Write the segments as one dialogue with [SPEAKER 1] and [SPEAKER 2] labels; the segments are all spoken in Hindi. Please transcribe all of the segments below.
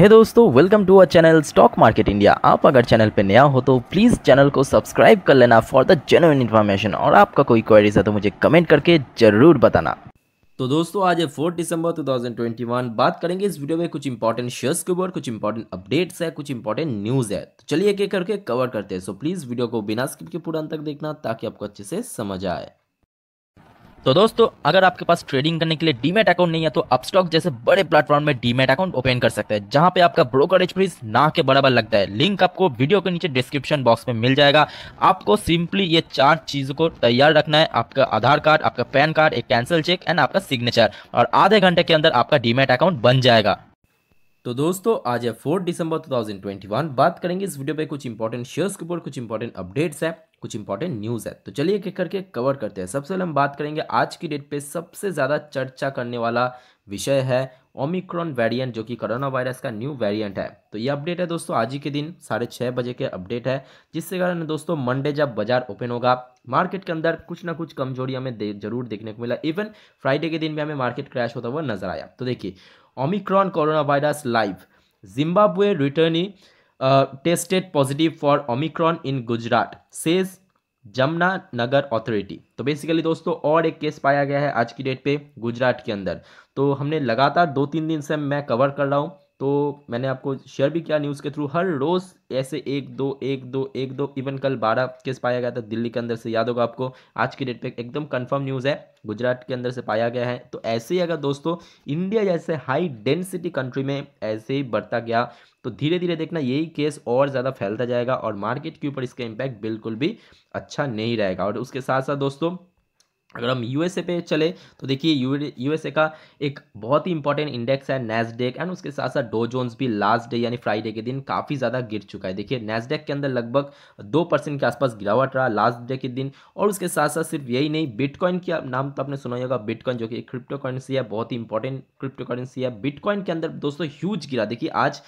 [SPEAKER 1] हे hey दोस्तों welcome to our channel stock market India आप अगर चैनल पे नया हो तो प्लीज़ चैनल को सब्सक्राइब कर लेना फॉर द जेन्यून इन्फॉर्मेशन और आपका कोई क्वेरीज है तो मुझे कमेंट करके ज़रूर बताना तो दोस्तों आज है फोर्थ दिसंबर 2021 बात करेंगे इस वीडियो में कुछ इंपॉर्टेंट शेयर्स के ऊपर कुछ इंपॉर्टेंट अपडेट्स है कुछ इंपॉर्टेंट न्यूज़ है तो चलिए एक एक करके कवर करते हैं सो प्लीज़ वीडियो को बिना स्किप के पूरा अंत तक देखना ताकि आपको अच्छे से समझ आए तो दोस्तों अगर आपके पास ट्रेडिंग करने के लिए डीमेट अकाउंट नहीं है तो अपस्टॉक जैसे बड़े प्लेटफॉर्म में डीमेट अकाउंट ओपन कर सकते हैं जहां पे आपका ब्रोकरेज फीस ना के बराबर लगता है लिंक आपको वीडियो के नीचे डिस्क्रिप्शन बॉक्स में मिल जाएगा आपको सिंपली ये चार चीज़ों को तैयार रखना है आपका आधार कार्ड आपका पैन कार्ड एक कैंसिल चेक एंड आपका सिग्नेचर और आधे घंटे के अंदर आपका डीमेट अकाउंट बन जाएगा तो दोस्तों आज है फोर्थ दिसंबर 2021 बात करेंगे इस वीडियो पे कुछ इंपॉर्टेंट शेयर्स के ऊपर कुछ इंपॉर्टेंट अपडेट्स है कुछ इंपॉर्टेंट न्यूज़ है तो चलिए एक एक करके कवर करते हैं सबसे पहले हम बात करेंगे आज की डेट पे सबसे ज़्यादा चर्चा करने वाला विषय है ओमिक्रॉन वेरिएंट जो कि कोरोना वायरस का न्यू वेरिएंट है तो ये अपडेट है दोस्तों आज ही के दिन साढ़े छः बजे के अपडेट है जिसके कारण दोस्तों मंडे जब बाजार ओपन होगा मार्केट के अंदर कुछ ना कुछ कमजोरी हमें दे, जरूर देखने को मिला इवन फ्राइडे के दिन भी हमें मार्केट क्रैश होता हुआ नजर आया तो देखिए Omicron corona virus live Zimbabwe returning tested positive for Omicron in Gujarat says Jamnagar authority तो बेसिकली दोस्तों और एक केस पाया गया है आज की डेट पे गुजरात के अंदर तो हमने लगातार दो तीन दिन से मैं कवर कर रहा हूँ तो मैंने आपको शेयर भी किया न्यूज़ के थ्रू हर रोज़ ऐसे एक दो एक दो एक दो इवन कल बारह केस पाया गया था दिल्ली के अंदर से याद होगा आपको आज की डेट पे एकदम कंफर्म न्यूज़ है गुजरात के अंदर से पाया गया है तो ऐसे ही अगर दोस्तों इंडिया जैसे हाई डेंसिटी कंट्री में ऐसे ही बढ़ता गया तो धीरे धीरे देखना यही केस और ज़्यादा फैलता जाएगा और मार्केट के ऊपर इसका इम्पैक्ट बिल्कुल भी अच्छा नहीं रहेगा और उसके साथ साथ दोस्तों अगर हम यूएसए पे चले तो देखिए यूएसए का एक बहुत ही इंपॉर्टेंट इंडेक्स है नैसडेक एंड उसके साथ साथ डो जोन्स भी लास्ट डे यानी फ्राइडे के दिन काफ़ी ज़्यादा गिर चुका है देखिए नैसडेक के अंदर लगभग दो परसेंट के आसपास गिरावट रहा लास्ट डे के दिन और उसके साथ साथ सिर्फ यही नहीं बिटकॉइन का नाम तो आपने सुना होगा बिटकॉइन जो कि क्रिप्टो करेंसी है बहुत ही इंपॉर्टेंट क्रिप्टो करेंसी है बिटकॉइन के अंदर दोस्तों ह्यूज गिरा देखिए आज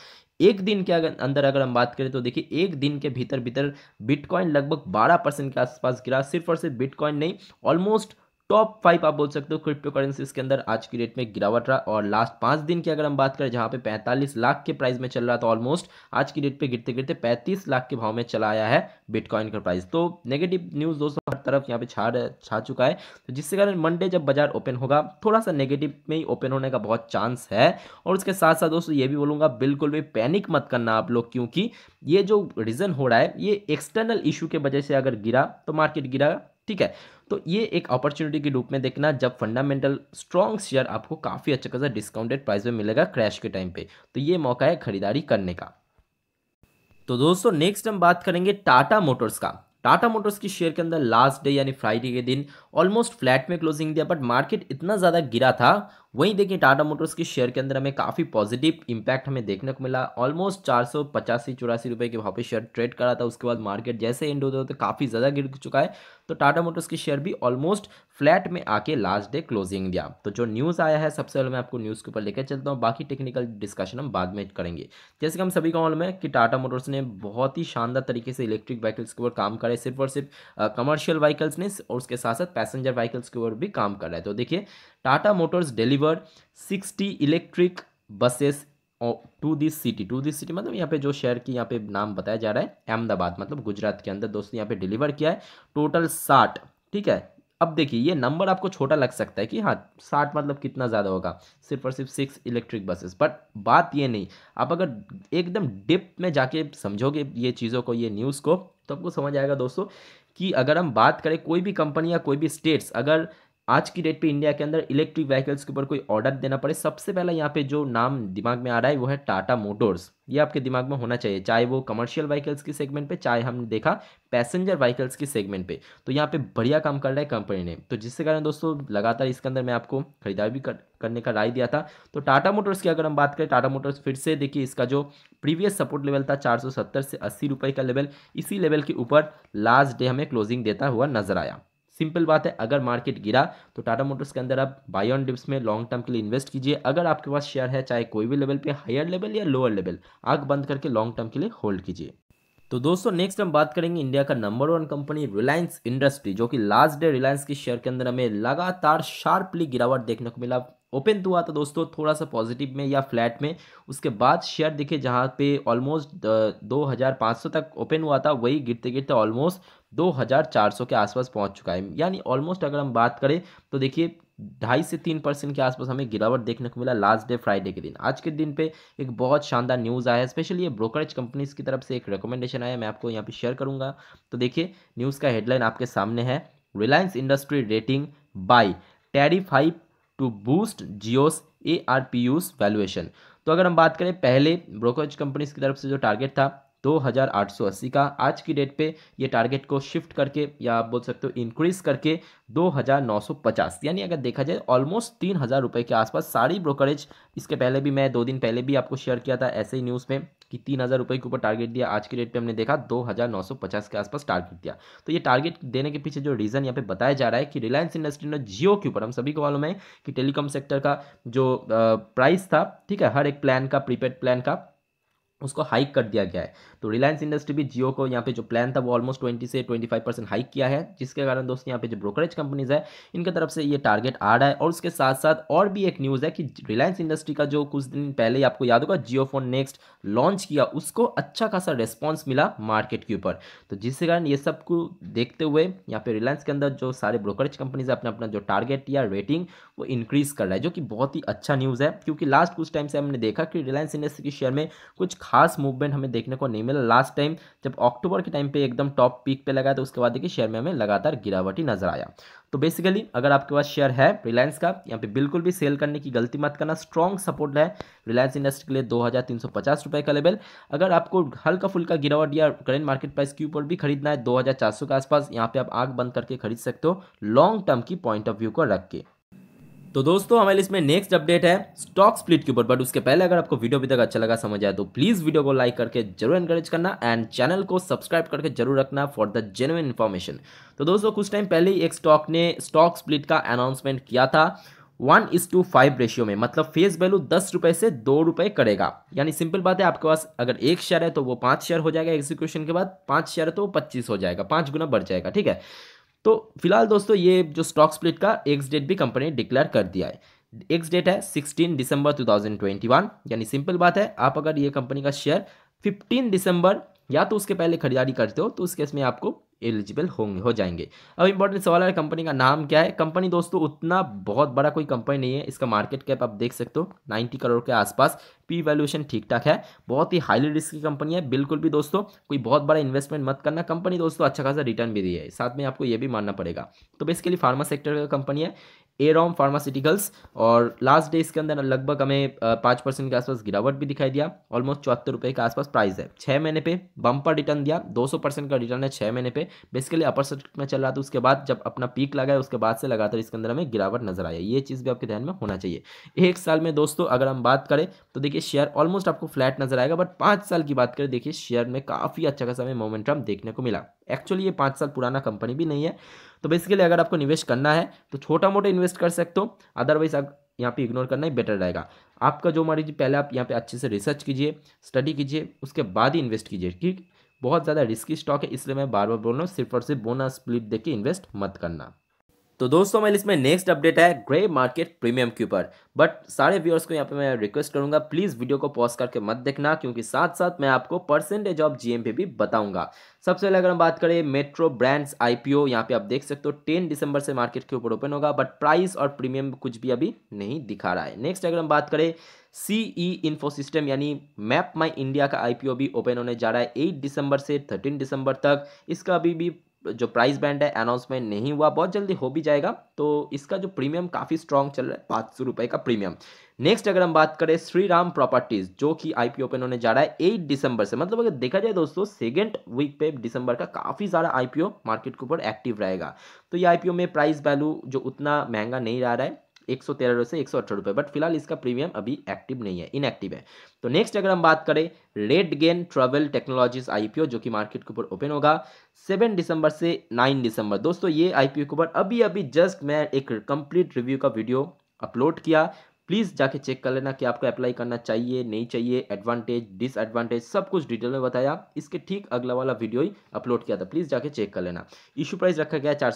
[SPEAKER 1] एक दिन के अगर अंदर अगर हम बात करें तो देखिए एक दिन के भीतर भीतर बिटकॉइन लगभग बारह परसेंट के आसपास गिरा सिर्फ और सिर्फ बिटकॉइन नहीं ऑलमोस्ट टॉप फाइव आप बोल सकते हो क्रिप्टो करेंसीज के अंदर आज की डेट में गिरावट रहा और लास्ट पाँच दिन की अगर हम बात करें जहाँ पे 45 लाख के प्राइस में चल रहा था ऑलमोस्ट आज की डेट पे गिरते गिरते 35 लाख के भाव में चला आया है बिटकॉइन का प्राइस तो नेगेटिव न्यूज़ दोस्तों हर तरफ यहाँ पे छा छा चुका है तो जिसके कारण मंडे जब बाजार ओपन होगा थोड़ा सा नेगेटिव में ही ओपन होने का बहुत चांस है और उसके साथ साथ दोस्तों ये भी बोलूंगा बिल्कुल भी पैनिक मत करना आप लोग क्योंकि ये जो रीज़न हो रहा है ये एक्सटर्नल इशू के वजह से अगर गिरा तो मार्केट गिरा ठीक है तो ये एक अपॉर्चुनिटी के रूप में देखना जब फंडामेंटल स्ट्रॉन्ग शेयर आपको काफ़ी अच्छा खासा डिस्काउंटेड प्राइस में मिलेगा क्रैश के टाइम पे तो ये मौका है खरीदारी करने का तो दोस्तों नेक्स्ट हम बात करेंगे टाटा मोटर्स का टाटा मोटर्स की शेयर के अंदर लास्ट डे यानी फ्राइडे के दिन ऑलमोस्ट फ्लैट में क्लोजिंग दिया बट मार्केट इतना ज़्यादा गिरा था वहीं देखिए टाटा मोटर्स के शेयर के अंदर हमें काफ़ी पॉजिटिव इम्पैक्ट हमें देखने को मिला ऑलमोस्ट चार सौ पचासी चौरासी रुपये के वहाँ पर शेयर ट्रेड करा था उसके बाद मार्केट जैसे एंड होते होते तो काफ़ी ज़्यादा गिर चुका है तो टाटा मोटर्स के शेयर भी ऑलमोस्ट फ्लैट में आके लास्ट डे क्लोजिंग दिया तो जो न्यूज़ आया है सबसे पहले मैं आपको न्यूज़ के ऊपर लेकर चलता हूँ बाकी टेक्निकल डिस्कशन हम बाद में करेंगे जैसे कि हम सभी का मालूम है कि टाटा मोटर्स ने बहुत ही शानदार तरीके से इलेक्ट्रिक व्हीकल्स के ऊपर काम करे सिर्फ और सिर्फ कमर्शियल व्हीकल्स ने और उसके साथ साथ पैसेंजर व्हीकल्स के ऊपर भी काम कर रहा है तो देखिए Tata Motors deliver sixty electric buses to this city to this city मतलब यहाँ पे जो शहर की यहाँ पे नाम बताया जा रहा है अहमदाबाद मतलब गुजरात के अंदर दोस्तों यहाँ पे डिलीवर किया है टोटल साठ ठीक है अब देखिए ये नंबर आपको छोटा लग सकता है कि हाँ साठ मतलब कितना ज़्यादा होगा सिर्फ और सिर्फ सिक्स इलेक्ट्रिक बसेस बट बात ये नहीं आप अगर एकदम डिप में जाके समझोगे ये चीज़ों को ये न्यूज़ को तो आपको समझ आएगा दोस्तों कि अगर हम बात करें कोई भी कंपनी या कोई भी स्टेट्स अगर आज की डेट पे इंडिया के अंदर इलेक्ट्रिक व्हीकल्स के ऊपर कोई ऑर्डर देना पड़े सबसे पहला यहाँ पे जो नाम दिमाग में आ रहा है वो है टाटा मोटर्स ये आपके दिमाग में होना चाहिए चाहे वो कमर्शियल व्हीकल्स की सेगमेंट पे चाहे हमने देखा पैसेंजर व्हीकल्स की सेगमेंट पे तो यहाँ पे बढ़िया काम कर रहा है कंपनी ने तो जिसके कारण दोस्तों लगातार इसके अंदर मैं आपको खरीदारी भी कर, करने का राय दिया था तो टाटा मोटर्स की अगर हम बात करें टाटा मोटर्स फिर से देखिए इसका जो प्रीवियस सपोर्ट लेवल था चार से अस्सी रुपये का लेवल इसी लेवल के ऊपर लास्ट डे हमें क्लोजिंग देता हुआ नजर आया सिंपल बात है अगर मार्केट गिरा तो टाटा मोटर्स के अंदर आप बाय ऑन डिप्स में लॉन्ग टर्म के लिए इन्वेस्ट कीजिए अगर आपके पास शेयर है चाहे कोई भी लेवल पे हायर लेवल या लोअर लेवल आग बंद करके लॉन्ग टर्म के लिए होल्ड कीजिए तो दोस्तों नेक्स्ट हम बात करेंगे इंडिया का number one company Reliance industry जो कि लास्ट डे रिलायंस के शेयर के अंदर हमें लगातार शार्पली गिरावट देखने को मिला ओपन तो हुआ था दोस्तों थोड़ा सा पॉजिटिव में या फ्लैट में उसके बाद शेयर दिखे जहाँ पे ऑलमोस्ट 2500 तक ओपन हुआ था वही गिरते गिरते ऑलमोस्ट 2400 के आसपास पहुंच चुका है यानी ऑलमोस्ट अगर हम बात करें तो देखिए ढाई से तीन परसेंट के आसपास हमें गिरावट देखने को मिला लास्ट डे फ्राइडे के दिन आज के दिन पे एक बहुत शानदार न्यूज़ आया स्पेशली ये ब्रोकरेज कंपनीज की तरफ से एक रिकमेंडेशन आया मैं आपको यहाँ पे शेयर करूँगा तो देखिए न्यूज़ का हेडलाइन आपके सामने है Reliance industry rating by tariff hike to boost Jio's A R P valuation तो अगर हम बात करें पहले ब्रोकरेज कंपनीज की तरफ से जो टारगेट था 2880 का आज की डेट पे ये टारगेट को शिफ्ट करके या आप बोल सकते हो इंक्रीज करके 2950 यानी अगर देखा जाए ऑलमोस्ट तीन हज़ार रुपये के आसपास सारी ब्रोकरेज इसके पहले भी मैं दो दिन पहले भी आपको शेयर किया था ऐसे ही न्यूज़ में कि तीन हज़ार रुपये के ऊपर टारगेट दिया आज के डेट पे हमने देखा दो हजार नौ सौ पचास के आसपास टारगेट दिया तो ये टारगेट देने के पीछे जो रीज़न यहाँ पे बताया जा रहा है कि रिलायंस इंडस्ट्री ने जियो के ऊपर हम सभी को मालूम है कि टेलीकॉम सेक्टर का जो प्राइस था ठीक है हर एक प्लान का प्रीपेड प्लान का उसको हाइक कर दिया गया है तो रिलायंस इंडस्ट्री भी जियो को यहाँ पे जो प्लान था वो ऑलमोस्ट ट्वेंटी से ट्वेंटी फाइव परसेंट हाइक किया है जिसके कारण दोस्तों यहाँ पे जो ब्रोकरेज कंपनीज है इनके तरफ से ये टारगेट आ रहा है और उसके साथ साथ और भी एक न्यूज़ है कि रिलायंस इंडस्ट्री का जो कुछ दिन पहले ही आपको याद होगा जियो फोन नेक्स्ट लॉन्च किया उसको अच्छा खासा रिस्पॉन्स मिला मार्केट के ऊपर तो जिसके कारण ये सब को देखते हुए यहाँ पे रिलायंस के अंदर जो सारे ब्रोकरेज कंपनीज अपना अपना जो टारगेट या रेटिंग वो इंक्रीज़ कर रहा है जो कि बहुत ही अच्छा न्यूज़ है क्योंकि लास्ट कुछ टाइम से हमने देखा कि रिलायंस इंडस्ट्री के शेयर में कुछ खास मूवमेंट हमें देखने को नहीं मिला लास्ट टाइम जब अक्टूबर के टाइम पे एकदम टॉप पीक पे लगा तो उसके बाद देखिए शेयर में हमें लगातार गिरावटी नजर आया तो बेसिकली अगर आपके पास शेयर है रिलायंस का यहाँ पे बिल्कुल भी सेल करने की गलती मत करना स्ट्रॉन्ग सपोर्ट है रिलायंस इंडस्ट्री के लिए दो हज़ार का लेवल अगर आपको हल्का फुल्का गिरावट या करेंट मार्केट प्राइस के ऊपर भी खरीदना है दो के आसपास यहाँ पे आप आग बंद करके खरीद सकते हो लॉन्ग टर्म की पॉइंट ऑफ व्यू को रख के तो दोस्तों हमारे इसमें नेक्स्ट अपडेट है स्टॉक स्प्लिट के ऊपर बट उसके पहले अगर आपको वीडियो अभी तक अच्छा लगा समझ आए तो प्लीज़ वीडियो को लाइक करके जरूर एनकरेज करना एंड चैनल को सब्सक्राइब करके जरूर रखना फॉर द जेनुअन इन्फॉर्मेशन तो दोस्तों कुछ टाइम पहले ही एक स्टॉक ने स्टॉक स्प्लिट का अनाउंसमेंट किया था one is to five ratio में मतलब फेस वैल्यू दस रुपए से दो रुपए करेगा यानी सिंपल बात है आपके पास अगर एक शेयर है तो वो पांच शेयर हो जाएगा एग्जीक्यूशन के बाद पांच शेयर है तो वो पच्चीस हो जाएगा पांच गुना बढ़ जाएगा ठीक है तो फिलहाल दोस्तों ये जो स्टॉक स्प्लिट का एक्स डेट भी कंपनी ने डिक्लेयर कर दिया है एक्स डेट है 16 दिसंबर 2021 यानी सिंपल बात है आप अगर ये कंपनी का शेयर 15 दिसंबर या तो उसके पहले खरीदारी करते हो तो उस केस में आपको एलिजिबल होंगे हो जाएंगे अब इंपॉर्टेंट सवाल है कंपनी का नाम क्या है कंपनी दोस्तों उतना बहुत बड़ा कोई कंपनी नहीं है इसका मार्केट कैप आप देख सकते हो 90 करोड़ के आसपास पी वैल्यूएशन ठीक ठाक है बहुत ही हाईली रिस्क की कंपनी है बिल्कुल भी दोस्तों कोई बहुत बड़ा इन्वेस्टमेंट मत करना कंपनी दोस्तों अच्छा खासा रिटर्न भी दी है साथ में आपको यह भी मानना पड़ेगा तो बेसिकली फार्मा सेक्टर का कंपनी है एरॉम फार्मास्यूटिकल्स और लास्ट डे इसके अंदर लगभग हमें पाँच परसेंट के आसपास गिरावट भी दिखाई दिया ऑलमोस्ट चौहत्तर रुपये के आसपास प्राइस है छः महीने पे बम्पर रिटर्न दिया दो सौ परसेंट का रिटर्न है छः महीने पे बेसिकली अपर सर्किट में चल रहा था उसके बाद जब अपना पीक लगा है उसके बाद से लगातार इसके अंदर हमें गिरावट नजर आया ये चीज़ भी आपके ध्यान में होना चाहिए एक साल में दोस्तों अगर हम बात करें तो देखिए शेयर ऑलमोस्ट आपको फ्लैट नजर आएगा बट पाँच साल की बात करें देखिए शेयर में काफ़ी अच्छा खासा हमें मोमेंटम देखने को मिला एक्चुअली ये पाँच साल पुराना कंपनी भी नहीं है तो बेसिकली अगर आपको निवेश करना है तो छोटा मोटा इन्वेस्ट कर सकते हो अदरवाइज आप यहाँ पे इग्नोर करना ही बेटर रहेगा आपका जो जी पहले आप यहाँ पे अच्छे से रिसर्च कीजिए स्टडी कीजिए उसके बाद ही इन्वेस्ट कीजिए ठीक बहुत ज़्यादा रिस्की स्टॉक है इसलिए मैं बार बार बोल रहा हूँ सिर्फ और सिर्फ बोनस स्प्लिट देख के इन्वेस्ट मत करना तो दोस्तों मेरे इसमें नेक्स्ट अपडेट है ग्रे मार्केट प्रीमियम के ऊपर बट सारे व्यूअर्स को यहाँ पे मैं रिक्वेस्ट करूंगा प्लीज़ वीडियो को पॉज करके मत देखना क्योंकि साथ साथ मैं आपको परसेंटेज ऑफ जीएमपी भी बताऊंगा सबसे पहले अगर हम बात करें मेट्रो ब्रांड्स आईपीओ यहाँ पे आप देख सकते हो टेन दिसंबर से मार्केट के ऊपर ओपन होगा बट प्राइस और प्रीमियम कुछ भी अभी नहीं दिखा रहा है नेक्स्ट अगर हम बात करें सीई इन्फोसिस्टम e यानी मैप माई इंडिया का आईपीओ भी ओपन होने जा रहा है एट दिसंबर से थर्टीन दिसंबर तक इसका अभी भी जो प्राइस बैंड है अनाउंसमेंट नहीं हुआ बहुत जल्दी हो भी जाएगा तो इसका जो प्रीमियम काफ़ी स्ट्रॉन्ग चल रहा है पाँच सौ रुपये का प्रीमियम नेक्स्ट अगर हम बात करें श्री राम प्रॉपर्टीज़ जो कि आईपीओ ओपन होने जा रहा है एट दिसंबर से मतलब अगर देखा जाए दोस्तों सेकेंड वीक पे दिसंबर का काफ़ी सारा आईपीओ मार्केट के ऊपर एक्टिव रहेगा तो ये आईपीओ में प्राइस वैल्यू जो उतना महंगा नहीं रहा है एक सौ तेरह से एक सौ अठारह रुपये बट फिलहाल इसका प्रीमियम अभी एक्टिव नहीं है इनएक्टिव है तो नेक्स्ट अगर हम बात करें RateGain travel technologies IPO जो कि मार्केट के ऊपर ओपन होगा सेवन दिसंबर से नाइन दिसंबर दोस्तों ये आईपीओ के ऊपर अभी अभी जस्ट मैं एक कंप्लीट रिव्यू का वीडियो अपलोड किया प्लीज़ जाके चेक कर लेना कि आपको अप्लाई करना चाहिए नहीं चाहिए एडवांटेज डिसएडवांटेज सब कुछ डिटेल में बताया इसके ठीक अगला वाला वीडियो ही अपलोड किया था प्लीज़ जाके चेक कर लेना इशू प्राइस रखा गया चार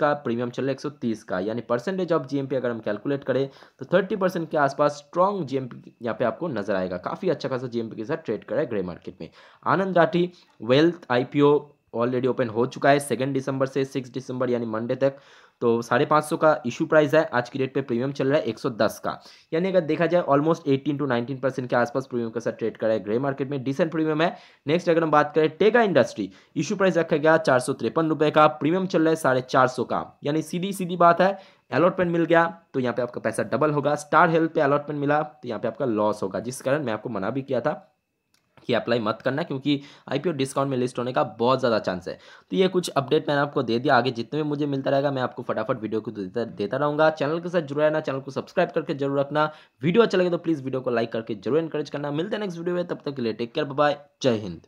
[SPEAKER 1] का प्रीमियम चल रहा है एक का यानी परसेंटेज ऑफ जी अगर हम कैलकुलेट करें तो थर्टी के आसपास स्ट्रॉन्ग जी एम यहाँ पे आपको नजर आएगा काफ़ी अच्छा खासा जी के साथ ट्रेड करा है ग्रे मार्केट में Anand Rathi wealth IPO already open हो चुका है सेकेंड दिसंबर से सिक्स दिसंबर यानी मंडे तक तो साढ़े पाँच सौ का इशू प्राइस है आज की डेट पे प्रीमियम चल रहा है एक सौ दस का यानी अगर देखा जाए almost eighteen to nineteen percent के आसपास प्रीमियम के साथ ट्रेड कर रहा है ग्रे मार्केट में डिसेंट प्रीमियम है नेक्स्ट अगर हम बात करें टेगा इंडस्ट्री इशू प्राइस रखा गया चार सौ तिरपन रुपये का प्रीमियम चल रहा है साढ़े चार सौ का यानी सीधी सीधी बात है अलॉटमेंट मिल गया तो यहाँ पे आपका पैसा डबल होगा स्टार हेल्थ पे अलॉटमेंट मिला तो यहाँ पे आपका लॉस होगा जिस कारण मैं आपको मना भी किया था ही अप्लाई मत करना क्योंकि आईपीओ डिस्काउंट में लिस्ट होने का बहुत ज़्यादा चांस है तो ये कुछ अपडेट मैंने आपको दे दिया आगे जितने भी मुझे मिलता रहेगा मैं आपको फटाफट वीडियो को देता, रहूँगा चैनल के साथ जुड़ा रहना चैनल को सब्सक्राइब करके जरूर रखना वीडियो अच्छा लगे तो प्लीज़ वीडियो को लाइक करके जरूर इंकरेज करना मिलते हैं नेक्स्ट वीडियो में तब तक के लिए टेक केयर बाय जय हिंद